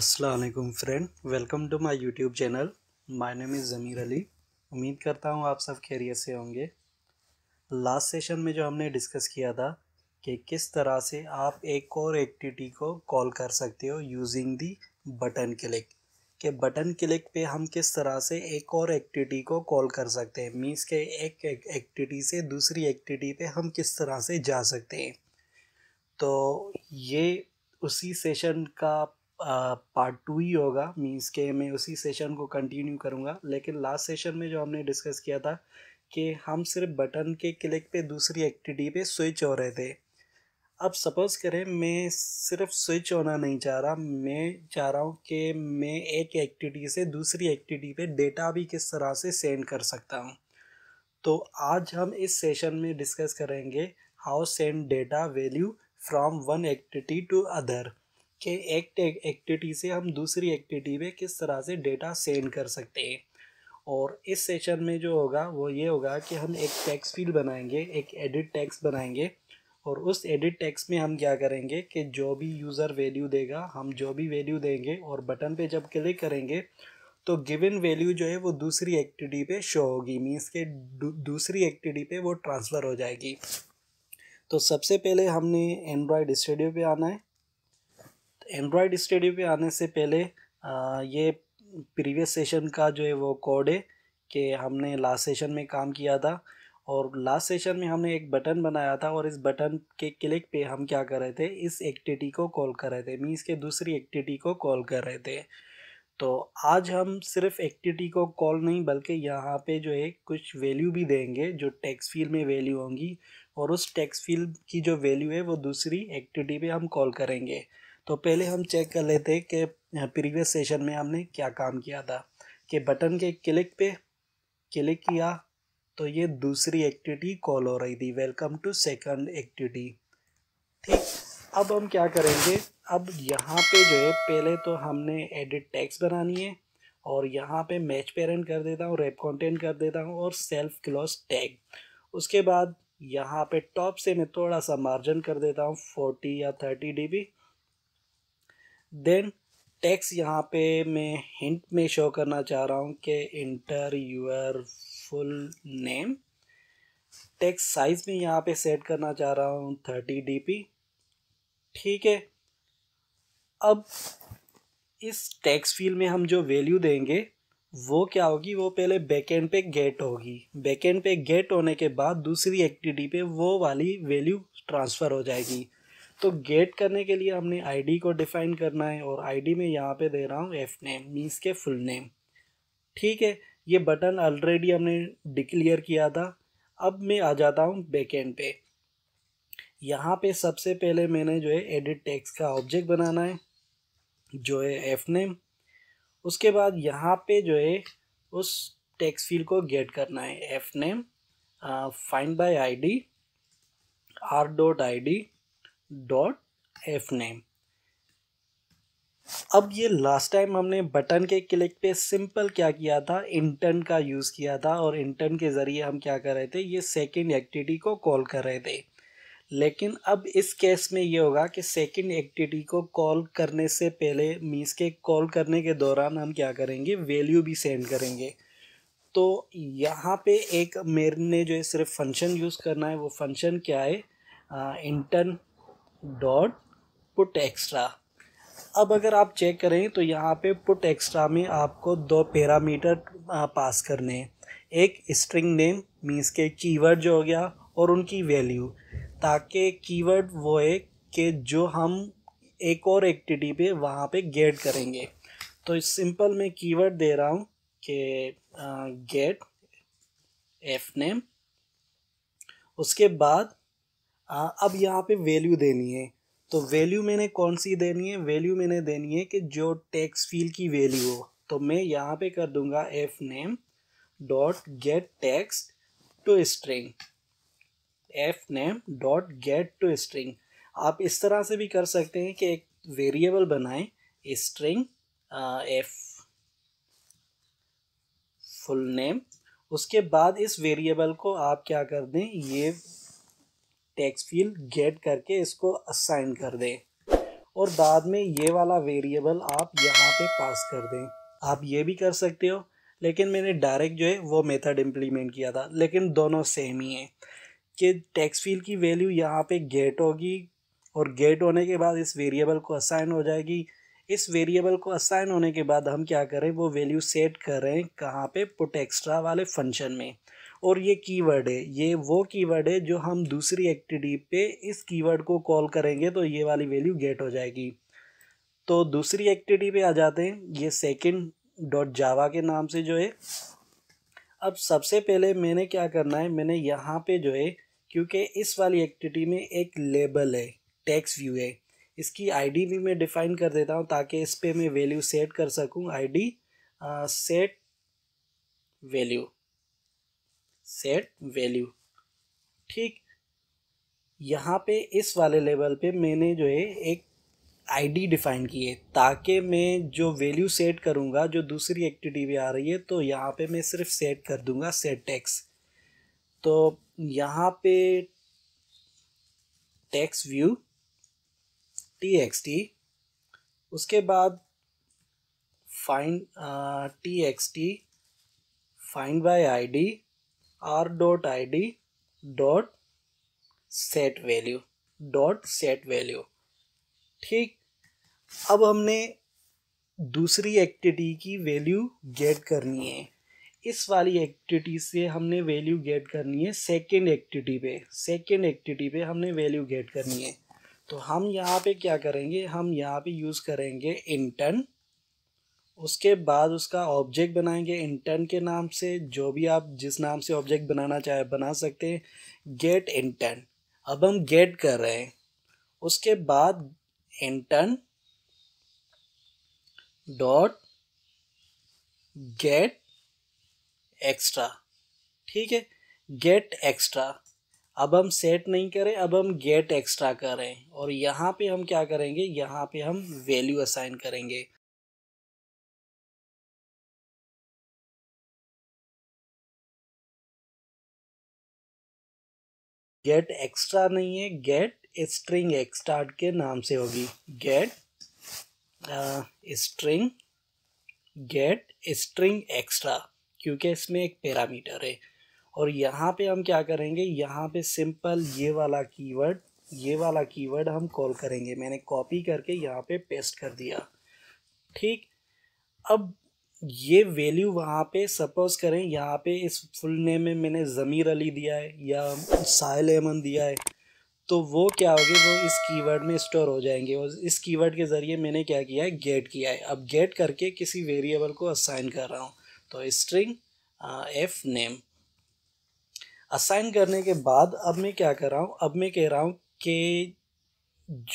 Aslam friend welcome to my YouTube channel my name is Zameer Ali उम्मीद करता हूँ आप सब खैरियत से होंगे लास्ट सेशन में जो हमने डिस्कस किया था कि किस तरह से आप एक और एक्टिविटी को कॉल कर सकते हो यूजिंग दी बटन क्लिक कि बटन क्लिक पे हम किस तरह से एक और एक्टिविटी को कॉल कर सकते हैं मीन्स के एक एक्टिविटी से दूसरी एक्टिविटी पे हम किस तरह से जा सकते हैं तो ये उसी सेशन का पार्ट टू ही होगा मीन्स के मैं उसी सेशन को कंटिन्यू करूँगा लेकिन लास्ट सेशन में जो हमने डिस्कस किया था कि हम सिर्फ बटन के क्लिक पे दूसरी एक्टिविटी पे स्विच हो रहे थे अब सपोज़ करें मैं सिर्फ स्विच होना नहीं चाह रहा मैं चाह रहा हूँ कि मैं एक एक्टिविटी से दूसरी एक्टिविटी पे डेटा भी किस तरह से सेंड कर सकता हूँ तो आज हम इस सेशन में डिस्कस करेंगे how send data value from one activity to other कि एक एक्टिविटी से हम दूसरी एक्टिविटी में किस तरह से डेटा सेंड कर सकते हैं और इस सेशन में जो होगा वो ये होगा कि हम एक टैक्स फील्ड बनाएंगे एक एडिट टैक्स बनाएंगे और उस एडिट टैक्स में हम क्या करेंगे कि जो भी यूज़र वैल्यू देगा हम जो भी वैल्यू देंगे और बटन पे जब क्लिक करेंगे तो गिवन वैल्यू जो है वो दूसरी एक्टिविटी पे शो होगी मीन्स के दूसरी एक्टिविटी पे वो ट्रांसफ़र हो जाएगी तो सबसे पहले हमने एंड्रॉयड स्टूडियो पे आना है एंड्रॉयड स्टूडियो पे आने से पहले आ, ये प्रीवियस सेशन का जो है वो कोड है कि हमने लास्ट सेशन में काम किया था और लास्ट सेशन में हमने एक बटन बनाया था और इस बटन के क्लिक पे हम क्या कर रहे थे इस एक्टिविटी को कॉल कर रहे थे मीन्स के दूसरी एक्टिविटी को कॉल कर रहे थे तो आज हम सिर्फ एक्टिविटी को कॉल नहीं बल्कि यहाँ पे जो है कुछ वैल्यू भी देंगे जो टैक्स फील्ड में वैल्यू होंगी और उस टैक्स फील्ड की जो वैल्यू है वो दूसरी एक्टिविटी पे हम कॉल करेंगे तो पहले हम चेक कर लेते हैं कि प्रीवियस सेशन में हमने क्या काम किया था कि बटन के क्लिक पे क्लिक किया तो ये दूसरी एक्टिविटी कॉल हो रही थी वेलकम टू सेकंड एक्टिविटी ठीक अब हम क्या करेंगे अब यहाँ पे जो है पहले तो हमने एडिट टैक्स बनानी है और यहाँ पे मैच पेरेंट कर देता हूँ रेप कंटेंट कर देता हूँ और सेल्फ क्लोज टैग उसके बाद यहाँ पे टॉप से मैं थोड़ा सा मार्जिन कर देता हूँ फोर्टी या थर्टी डी देन टैक्स यहाँ पे मैं हिंट में शो करना चाह रहा हूँ कि enter your full name text size में यहाँ पे सेट करना चाह रहा हूँ थर्टी डी ठीक है अब इस टैक्स फील्ड में हम जो वैल्यू देंगे वो क्या होगी वो पहले बैकेंड पे गेट होगी बैकेंड पे गेट होने के बाद दूसरी एक्टिविटी पे वो वाली वैल्यू ट्रांसफ़र हो जाएगी तो गेट करने के लिए हमने आईडी को डिफाइन करना है और आईडी में यहाँ पे दे रहा हूँ एफ नेम मीन्स के फुल नेम ठीक है ये बटन ऑलरेडी हमने डिक्लियर किया था अब मैं आ जाता हूँ बैकेंड पे यहाँ पे सबसे पहले मैंने जो है एडिट टेक्स का ऑब्जेक्ट बनाना है जो है एफ नेम उसके बाद यहाँ पे जो है उस टेक्स फील को गेट करना है F name find by ID R dot I D dot F name अब ये लास्ट टाइम हमने बटन के क्लिक पे सिंपल क्या किया था इंटर्न का यूज़ किया था और इंटर्न के ज़रिए हम क्या कर रहे थे ये सेकेंड एक्टिविटी को कॉल कर रहे थे लेकिन अब इस केस में ये होगा कि सेकेंड एक्टिविटी को कॉल करने से पहले मीन्स के कॉल करने के दौरान हम क्या करेंगे वैल्यू भी सेंड करेंगे तो यहाँ पे एक मेरे ने जो है सिर्फ फंक्शन यूज़ करना है वो फंक्शन क्या है इंटर्न डॉट पुट एक्स्ट्रा अब अगर आप चेक करें तो यहाँ पे पुट एक्स्ट्रा में आपको दो पैरामीटर पास करने हैं एक स्ट्रिंग नेम मीन्स के कीवर्ड जो हो गया और उनकी वैल्यू ताकि कीवर्ड वो है कि जो हम एक और एक्टिविटी पे वहाँ पे गेट करेंगे तो इस सिंपल मैं कीवर्ड दे रहा हूँ कि गेट एफ नेम उसके बाद आ, हाँ, अब यहाँ पे वैल्यू देनी है तो वैल्यू मैंने कौन सी देनी है वैल्यू मैंने देनी है कि जो टैक्स फील की वैल्यू हो तो मैं यहाँ पे कर दूंगा F name dot get text to string F name dot get to string आप इस तरह से भी कर सकते हैं कि एक वेरिएबल बनाएं स्ट्रिंग एफ फुल नेम उसके बाद इस वेरिएबल को आप क्या कर दें ये टैक्स फील्ड गेट करके इसको असाइन कर दें और बाद में ये वाला वेरिएबल आप यहाँ पे पास कर दें आप ये भी कर सकते हो लेकिन मैंने डायरेक्ट जो है वो मेथड इम्प्लीमेंट किया था लेकिन दोनों सेम ही हैं कि टैक्स फील की वैल्यू यहाँ पे गेट होगी और गेट होने के बाद इस वेरिएबल को असाइन हो जाएगी इस वेरिएबल को असाइन होने के बाद हम क्या करें वो वैल्यू सेट करें कहाँ पर पुट एक्स्ट्रा वाले फंक्शन में और ये कीवर्ड है ये वो कीवर्ड है जो हम दूसरी एक्टिविटी पे इस कीवर्ड को कॉल करेंगे तो ये वाली वैल्यू गेट हो जाएगी तो दूसरी एक्टिविटी पे आ जाते हैं ये सेकेंड डॉट जावा के नाम से जो है अब सबसे पहले मैंने क्या करना है मैंने यहाँ पे जो है क्योंकि इस वाली एक्टिविटी में एक लेबल है टैक्स व्यू है इसकी आईडी भी मैं डिफ़ाइन कर देता हूँ ताकि इस पर मैं वैल्यू सेट कर सकूँ the set value set value ठीक यहाँ पे इस वाले लेवल पे मैंने जो है एक आईडी डिफाइन की है ताकि मैं जो वैल्यू सेट करूँगा जो दूसरी एक्टिविटी भी आ रही है तो यहाँ पे मैं सिर्फ सेट कर दूँगा सेट टैक्स तो यहाँ पे text view T X T उसके बाद find T X T find by ID R dot I D dot set value dot set value ठीक अब हमने दूसरी एक्टिविटी की वैल्यू गेट करनी है इस वाली एक्टिविटी से हमने वैल्यू गेट करनी है सेकेंड एक्टिविटी पे सेकेंड एक्टिविटी पे हमने वैल्यू गेट करनी है तो हम यहाँ पे क्या करेंगे हम यहाँ पे यूज़ करेंगे इंटर्न उसके बाद उसका ऑब्जेक्ट बनाएंगे इंटर्न के नाम से जो भी आप जिस नाम से ऑब्जेक्ट बनाना चाहे बना सकते हैं गेट इंटर्न अब हम गेट कर रहे हैं उसके बाद इंटर्न डॉट गेट एक्स्ट्रा ठीक है गेट एक्स्ट्रा अब हम सेट नहीं करें अब हम गेट एक्स्ट्रा करें और यहाँ पे हम क्या करेंगे यहाँ पे हम वैल्यू असाइन करेंगे गेट एक्स्ट्रा नहीं है गेट स्ट्रिंग एक्सटार्ट के नाम से होगी get string get string extra क्योंकि इसमें एक पैरामीटर है और यहाँ पे हम क्या करेंगे यहाँ पे सिंपल ये वाला कीवर्ड ये वाला कीवर्ड हम कॉल करेंगे मैंने कॉपी करके यहाँ पे पेस्ट कर दिया ठीक अब ये वैल्यू वहाँ पे सपोज करें यहाँ पे इस फुल नेम में मैंने ज़मीर अली दिया है या साहिल अहमद दिया है तो वो क्या होगी वो इस कीवर्ड में स्टोर हो जाएंगे और इस कीवर्ड के ज़रिए मैंने क्या किया है गेट किया है अब गेट करके किसी वेरिएबल को असाइन कर रहा हूँ तो स्ट्रिंग एफ नेम असाइन करने के बाद अब मैं क्या कर रहा हूँ अब मैं कह रहा हूँ कि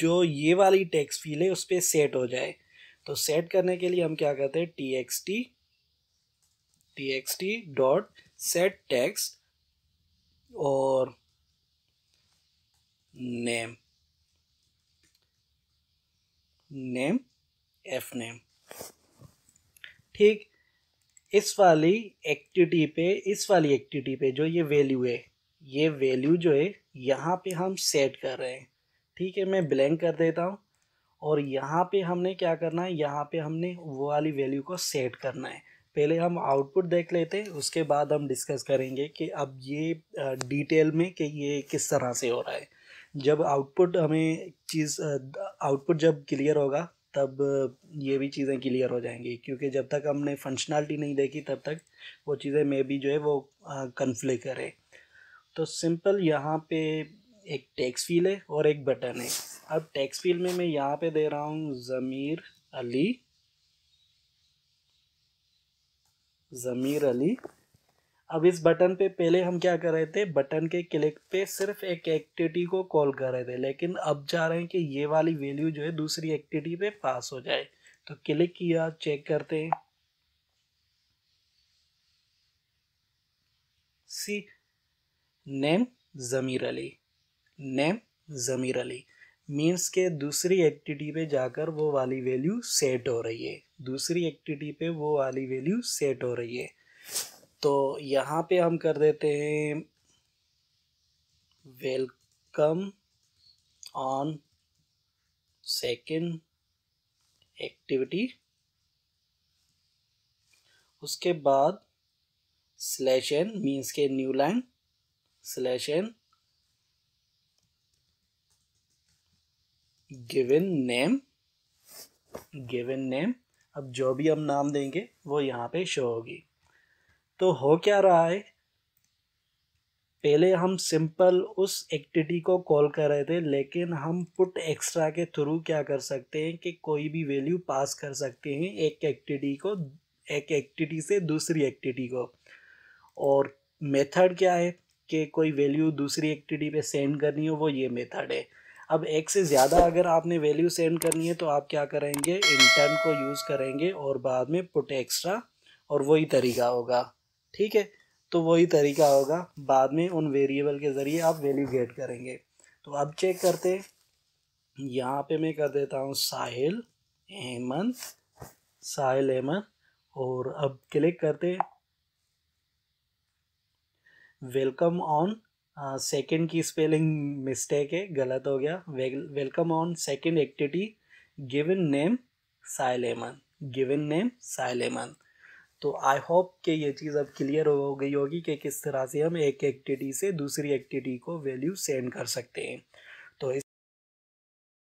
जो ये वाली टैक्स फील है उस पर सेट हो जाए तो सेट करने के लिए हम क्या करते हैं T X T T X T dot set text और नेम नेम एफ नेम ठीक इस वाली एक्टिविटी पे इस वाली एक्टिविटी पे जो ये वैल्यू है ये वैल्यू जो है यहाँ पे हम सेट कर रहे हैं ठीक है मैं ब्लैंक कर देता हूँ और यहाँ पे हमने क्या करना है यहाँ पे हमने वो वाली वैल्यू को सेट करना है पहले हम आउटपुट देख लेते हैं उसके बाद हम डिस्कस करेंगे कि अब ये डिटेल में कि ये किस तरह से हो रहा है जब आउटपुट हमें चीज़ आउटपुट जब क्लियर होगा तब ये भी चीज़ें क्लियर हो जाएंगी क्योंकि जब तक हमने फंक्शनलिटी नहीं देखी तब तक वो चीज़ें मे भी जो है वो कन्फ्लिक करे तो सिंपल यहाँ पे एक टेक्स्ट फील है और एक बटन है अब टैक्स फील्ड में मैं यहाँ पे दे रहा हूँ ज़मीर अली ज़मीर अली अब इस बटन पे पहले हम क्या कर रहे थे बटन के क्लिक पे सिर्फ एक एक्टिविटी को कॉल कर रहे थे लेकिन अब जा रहे हैं कि ये वाली वैल्यू जो है दूसरी एक्टिविटी पे पास हो जाए तो क्लिक किया चेक करते हैं see name Zameer Ali name Zameer Ali means के दूसरी एक्टिविटी पे जाकर वो वाली वैल्यू सेट हो रही है दूसरी एक्टिविटी पे वो वाली वैल्यू सेट हो रही है तो यहाँ पे हम कर देते हैं वेलकम ऑन सेकेंड एक्टिविटी उसके बाद स्लैश एन मीन्स के new line slash N given name given name अब जो भी हम नाम देंगे वो यहाँ पे शो होगी तो हो क्या रहा है पहले हम सिंपल उस एक्टिविटी को कॉल कर रहे थे लेकिन हम पुट एक्स्ट्रा के थ्रू क्या कर सकते हैं कि कोई भी वैल्यू पास कर सकते हैं एक एक्टिविटी को एक एक्टिविटी से दूसरी एक्टिविटी को और मेथड क्या है कि कोई वैल्यू दूसरी एक्टिविटी पे सेंड करनी हो वो ये मेथड है अब एक से ज़्यादा अगर आपने वैल्यू सेंड करनी है तो आप क्या करेंगे इंटर्न को यूज़ करेंगे और बाद में पुट एक्स्ट्रा और वही तरीका होगा ठीक है तो वही तरीका होगा बाद में उन वेरिएबल के ज़रिए आप वैल्यू गेट करेंगे तो अब चेक करते हैं यहाँ पे मैं कर देता हूँ साहिल हेमन साहिल हेमन और अब क्लिक करते वेलकम ऑन सेकेंड हाँ, की स्पेलिंग मिस्टेक है गलत हो गया welcome on second activity given name Suleman given name Suleman तो आई होप कि ये चीज़ अब क्लियर हो गई होगी कि किस तरह से हम एक एक्टिविटी से दूसरी एक्टिविटी को वैल्यू सेंड कर सकते हैं